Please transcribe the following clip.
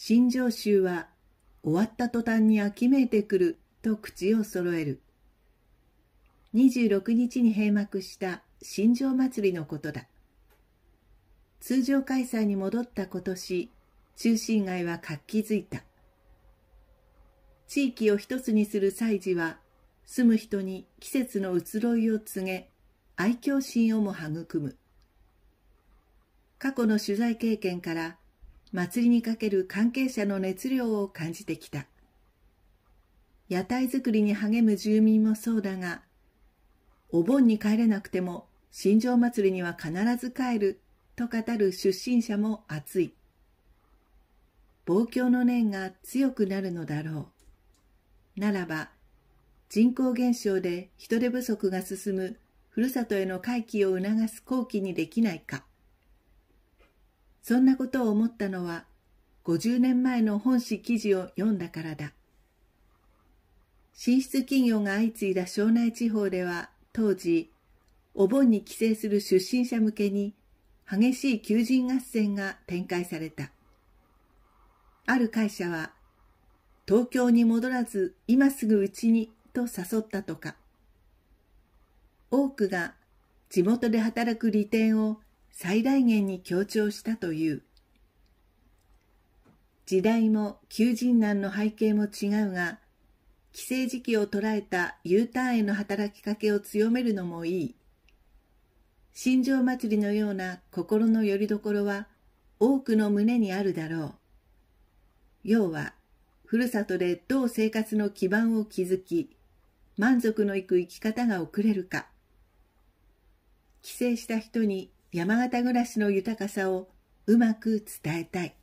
新庄習は終わった途端に秋めいてくると口を揃える。26日に閉幕した新庄祭りのことだ。通常開催に戻った今年、中心街は活気づいた。地域を一つにする祭事は、住む人に季節の移ろいを告げ、愛嬌心をも育む。過去の取材経験から、祭りにかける関係者の熱量を感じてきた。屋台作りに励む住民もそうだが、お盆に帰れなくても新庄祭りには必ず帰ると語る出身者も熱い。望郷の念が強くなるのだろう。ならば、人口減少で人手不足が進むふるさとへの回帰を促す好機にできないか。そんなことを思ったのは50年前の本誌記事を読んだからだ。進出企業が相次いだ庄内地方では当時、お盆に帰省する出身者向けに激しい求人合戦が展開された。ある会社は、東京に戻らず今すぐうちにと誘ったとか、多くが地元で働く利点を最大限に強調したという。時代も求人難の背景も違うが、帰省時期を捉えた U ターンへの働きかけを強めるのもいい。新庄祭りのような心の拠り所は多くの胸にあるだろう。要は、ふるさとでどう生活の基盤を築き、満足のいく生き方が送れるか。帰省した人に山形暮らしの豊かさをうまく伝えたい。